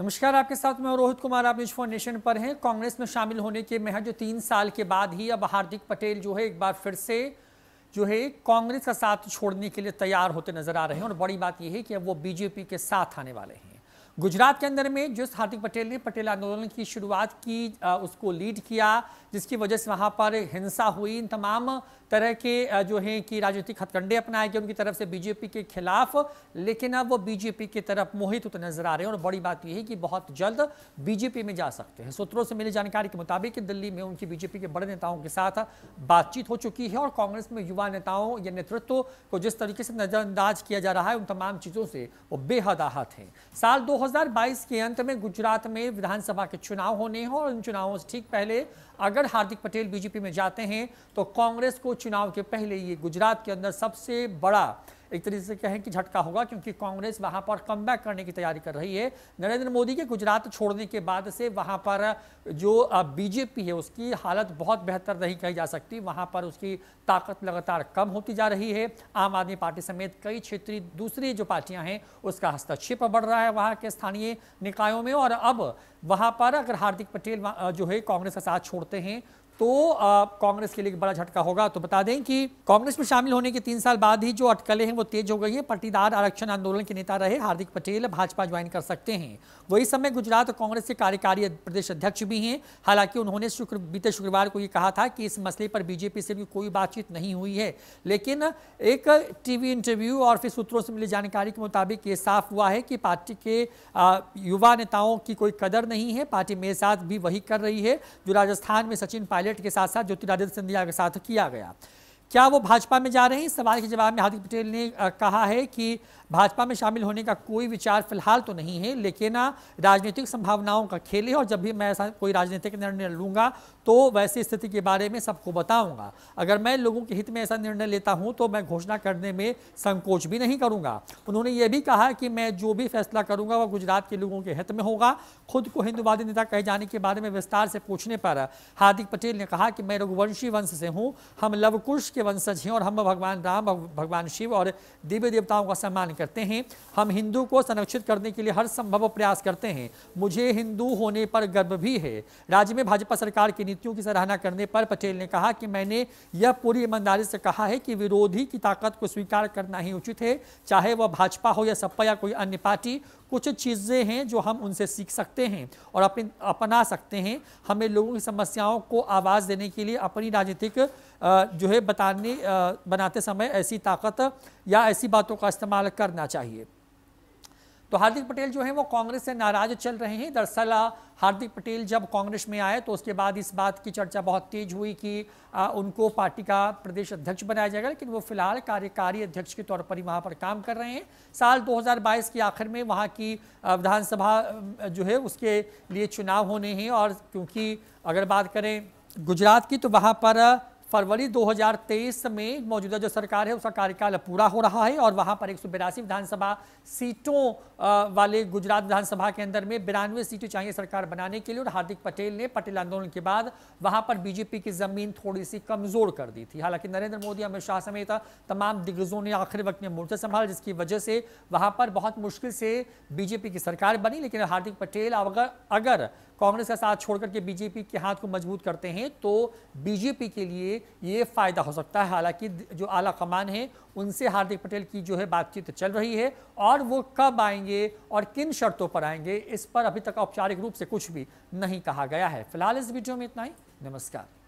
नमस्कार आपके साथ मैं रोहित कुमार आप न्यूज नेशन पर हैं कांग्रेस में शामिल होने के महज तीन साल के बाद ही अब हार्दिक पटेल जो है एक बार फिर से जो है कांग्रेस का साथ छोड़ने के लिए तैयार होते नजर आ रहे हैं और बड़ी बात यह है कि अब वो बीजेपी के साथ आने वाले हैं गुजरात के अंदर में जिस हार्दिक पटेल ने पटेल आंदोलन की शुरुआत की उसको लीड किया जिसकी वजह से वहाँ पर हिंसा हुई इन तमाम तरह के जो हैं कि राजनीतिक हथकंडे अपनाए गए उनकी तरफ से बीजेपी के खिलाफ लेकिन अब वो बीजेपी की तरफ मोहित होते नजर आ रहे हैं और बड़ी बात यह है कि बहुत जल्द बीजेपी में जा सकते हैं सूत्रों से मिली जानकारी के मुताबिक दिल्ली में उनकी बीजेपी के बड़े नेताओं के साथ बातचीत हो चुकी है और कांग्रेस में युवा नेताओं या नेतृत्व को जिस तरीके से नजरअंदाज किया जा रहा है उन तमाम चीज़ों से वो बेहद आहत हैं साल दो 2022 के अंत में गुजरात में विधानसभा के चुनाव होने हैं और इन चुनावों से ठीक पहले अगर हार्दिक पटेल बीजेपी में जाते हैं तो कांग्रेस को चुनाव के पहले ये गुजरात के अंदर सबसे बड़ा एक तरीके से कहें कि झटका होगा क्योंकि कांग्रेस वहाँ पर कम करने की तैयारी कर रही है नरेंद्र मोदी के गुजरात छोड़ने के बाद से वहाँ पर जो बीजेपी है उसकी हालत बहुत बेहतर नहीं कही जा सकती वहाँ पर उसकी ताकत लगातार कम होती जा रही है आम आदमी पार्टी समेत कई क्षेत्रीय दूसरी जो पार्टियां हैं उसका हस्तक्षेप बढ़ रहा है वहाँ के स्थानीय निकायों में और अब वहाँ पर अगर हार्दिक पटेल जो है कांग्रेस का साथ छोड़ते हैं तो कांग्रेस के लिए बड़ा झटका होगा तो बता दें कि कांग्रेस में शामिल होने के तीन साल बाद ही जो अटकलें हैं वो तेज हो गई है पटीदार आरक्षण आंदोलन के नेता रहे हार्दिक पटेल भाजपा ज्वाइन कर सकते हैं वही समय गुजरात कांग्रेस के कार्यकारी प्रदेश अध्यक्ष भी हैं हालांकि उन्होंने शुक्र बीते शुक्रवार को ये कहा था कि इस मसले पर बीजेपी से भी कोई बातचीत नहीं हुई है लेकिन एक टीवी इंटरव्यू और फिर सूत्रों से मिली जानकारी के मुताबिक ये साफ हुआ है कि पार्टी के युवा नेताओं की कोई कदर नहीं है पार्टी मेरे साथ भी वही कर रही है जो राजस्थान में सचिन पायलट पायलट के साथ साथ ज्योतिरादित्य सिंधिया के साथ किया गया क्या वो भाजपा में जा रहे हैं सवाल के जवाब में हार्दिक पटेल ने कहा है कि भाजपा में शामिल होने का कोई विचार फिलहाल तो नहीं है लेकिन राजनीतिक संभावनाओं का खेल है और जब भी मैं ऐसा कोई राजनीतिक निर्णय लूँगा तो वैसी स्थिति के बारे में सबको बताऊंगा अगर मैं लोगों के हित में ऐसा निर्णय लेता हूँ तो मैं घोषणा करने में संकोच भी नहीं करूँगा उन्होंने ये भी कहा कि मैं जो भी फैसला करूँगा वह गुजरात के लोगों के हित में होगा खुद को हिंदुवादी नेता कहे जाने के बारे में विस्तार से पूछने पर हार्दिक पटेल ने कहा कि मैं रघुवंशी वंश से हूँ हम लवकुश के के वंशज हैं और हम भगवान राम भगवान शिव और दिव्य देवताओं का सम्मान करते हैं हम हिंदू को संरक्षित करने के लिए हर संभव प्रयास करते हैं मुझे हिंदू होने पर गर्व भी है राज्य में भाजपा सरकार की नीतियों की सराहना करने पर पटेल ने कहा कि मैंने यह पूरी ईमानदारी से कहा है कि विरोधी की ताकत को स्वीकार करना ही उचित है चाहे वह भाजपा हो या सपा या कोई अन्य पार्टी कुछ चीज़ें हैं जो हम उनसे सीख सकते हैं और अपने अपना सकते हैं हमें लोगों की समस्याओं को आवाज़ देने के लिए अपनी राजनीतिक जो है बताने बनाते समय ऐसी ताकत या ऐसी बातों का इस्तेमाल करना चाहिए तो हार्दिक पटेल जो है वो कांग्रेस से नाराज चल रहे हैं दरअसल हार्दिक पटेल जब कांग्रेस में आए तो उसके बाद इस बात की चर्चा बहुत तेज हुई कि आ, उनको पार्टी का प्रदेश अध्यक्ष बनाया जाएगा लेकिन वो फिलहाल कार्यकारी अध्यक्ष के तौर पर ही वहाँ पर काम कर रहे हैं साल 2022 के आखिर में वहाँ की विधानसभा जो है उसके लिए चुनाव होने हैं और क्योंकि अगर बात करें गुजरात की तो वहाँ पर फरवरी 2023 में मौजूदा जो सरकार है उसका कार्यकाल पूरा हो रहा है और वहां पर एक विधानसभा सीटों वाले गुजरात विधानसभा के अंदर में बिरानवे सीटें चाहिए सरकार बनाने के लिए और हार्दिक पटेल ने पटेल आंदोलन के बाद वहां पर बीजेपी की जमीन थोड़ी सी कमजोर कर दी थी हालांकि नरेंद्र मोदी अमित शाह समेत तमाम दिग्गजों ने आखिरी वक्त में मोर्चा संभाल जिसकी वजह से वहां पर बहुत मुश्किल से बीजेपी की सरकार बनी लेकिन हार्दिक पटेल अगर अगर कांग्रेस का साथ छोड़कर के बीजेपी के हाथ को मजबूत करते हैं तो बीजेपी के लिए ये फ़ायदा हो सकता है हालांकि जो आला कमान है उनसे हार्दिक पटेल की जो है बातचीत चल रही है और वो कब आएंगे और किन शर्तों पर आएंगे इस पर अभी तक औपचारिक रूप से कुछ भी नहीं कहा गया है फिलहाल इस वीडियो में इतना ही नमस्कार